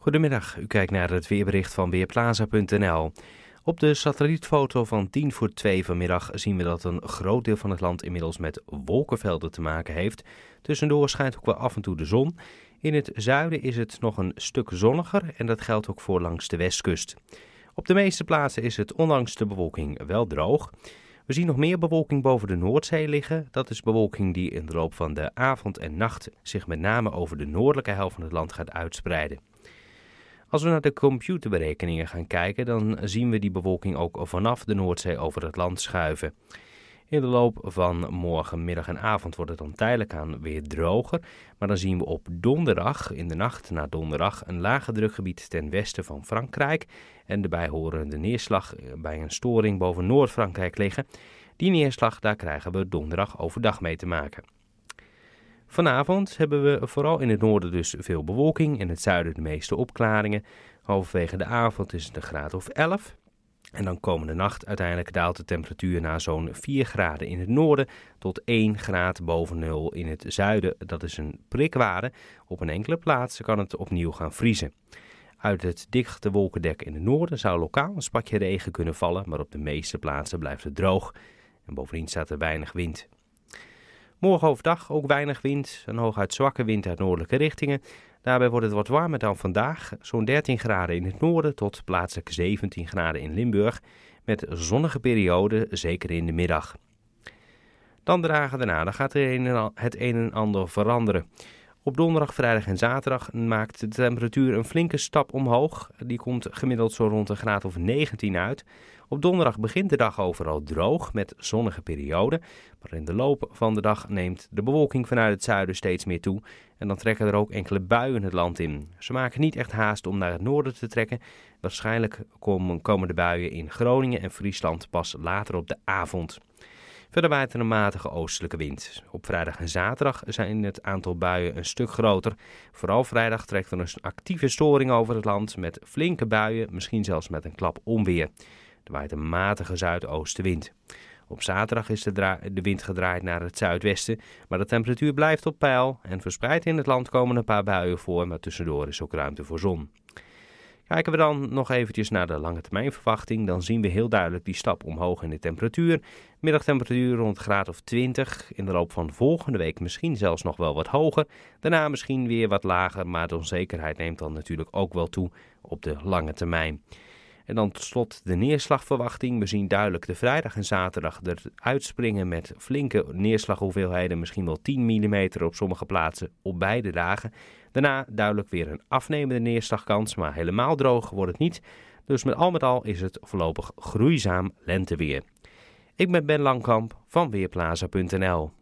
Goedemiddag, u kijkt naar het weerbericht van Weerplaza.nl. Op de satellietfoto van 10 voor 2 vanmiddag zien we dat een groot deel van het land inmiddels met wolkenvelden te maken heeft. Tussendoor schijnt ook wel af en toe de zon. In het zuiden is het nog een stuk zonniger en dat geldt ook voor langs de westkust. Op de meeste plaatsen is het ondanks de bewolking wel droog. We zien nog meer bewolking boven de Noordzee liggen. Dat is bewolking die in de loop van de avond en nacht zich met name over de noordelijke helft van het land gaat uitspreiden. Als we naar de computerberekeningen gaan kijken, dan zien we die bewolking ook vanaf de Noordzee over het land schuiven. In de loop van morgenmiddag en avond wordt het dan tijdelijk aan weer droger. Maar dan zien we op donderdag, in de nacht naar donderdag, een lage drukgebied ten westen van Frankrijk. En de bijhorende neerslag eh, bij een storing boven Noord-Frankrijk liggen. Die neerslag, daar krijgen we donderdag overdag mee te maken. Vanavond hebben we vooral in het noorden dus veel bewolking, in het zuiden de meeste opklaringen. Halverwege de avond is het een graad of 11. En dan komende nacht uiteindelijk daalt de temperatuur naar zo'n 4 graden in het noorden tot 1 graad boven nul in het zuiden. Dat is een prikwaarde. Op een enkele plaats kan het opnieuw gaan vriezen. Uit het dichte wolkendek in het noorden zou lokaal een spatje regen kunnen vallen, maar op de meeste plaatsen blijft het droog. En bovendien staat er weinig wind. Morgen overdag ook weinig wind, een hooguit zwakke wind uit noordelijke richtingen. Daarbij wordt het wat warmer dan vandaag, zo'n 13 graden in het noorden tot plaatselijk 17 graden in Limburg, met zonnige perioden, zeker in de middag. Dan de dagen daarna, dan gaat het een en ander veranderen. Op donderdag, vrijdag en zaterdag maakt de temperatuur een flinke stap omhoog. Die komt gemiddeld zo rond een graad of 19 uit. Op donderdag begint de dag overal droog met zonnige perioden. Maar in de loop van de dag neemt de bewolking vanuit het zuiden steeds meer toe. En dan trekken er ook enkele buien het land in. Ze maken niet echt haast om naar het noorden te trekken. Waarschijnlijk komen de buien in Groningen en Friesland pas later op de avond. Verder waait er een matige oostelijke wind. Op vrijdag en zaterdag zijn het aantal buien een stuk groter. Vooral vrijdag trekt er een actieve storing over het land met flinke buien, misschien zelfs met een klap onweer. Er waait een matige zuidoostenwind. Op zaterdag is de, de, wind gedraaid naar het zuidwesten, maar de temperatuur blijft op peil en verspreid in het land komen een paar buien voor, maar tussendoor is ook ruimte voor zon. Kijken we dan nog eventjes naar de lange termijn verwachting, dan zien we heel duidelijk die stap omhoog in de temperatuur. Middagtemperatuur rond een graad of 20, in de loop van volgende week misschien zelfs nog wel wat hoger. Daarna misschien weer wat lager, maar de onzekerheid neemt dan natuurlijk ook wel toe op de lange termijn. En dan tot slot de neerslagverwachting. We zien duidelijk de vrijdag en zaterdag eruit springen met flinke neerslaghoeveelheden, misschien wel 10 mm op sommige plaatsen op beide dagen. Daarna duidelijk weer een afnemende neerslagkans, maar helemaal droog wordt het niet. Dus met al met al is het voorlopig groeizaam lenteweer. Ik ben Ben Langkamp van Weerplaza.nl.